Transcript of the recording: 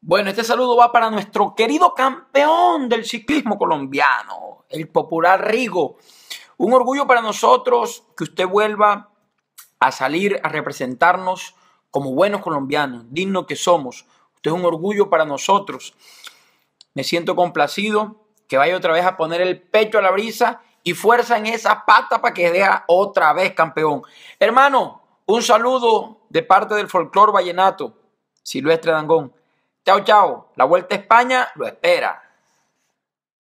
Bueno, este saludo va para nuestro querido campeón del ciclismo colombiano, el popular Rigo. Un orgullo para nosotros que usted vuelva a salir a representarnos como buenos colombianos, dignos que somos. Usted es un orgullo para nosotros. Me siento complacido que vaya otra vez a poner el pecho a la brisa y fuerza en esa pata para que sea otra vez campeón. Hermano, un saludo de parte del folclor vallenato, Silvestre Dangón. Chao, chao. La Vuelta a España lo espera.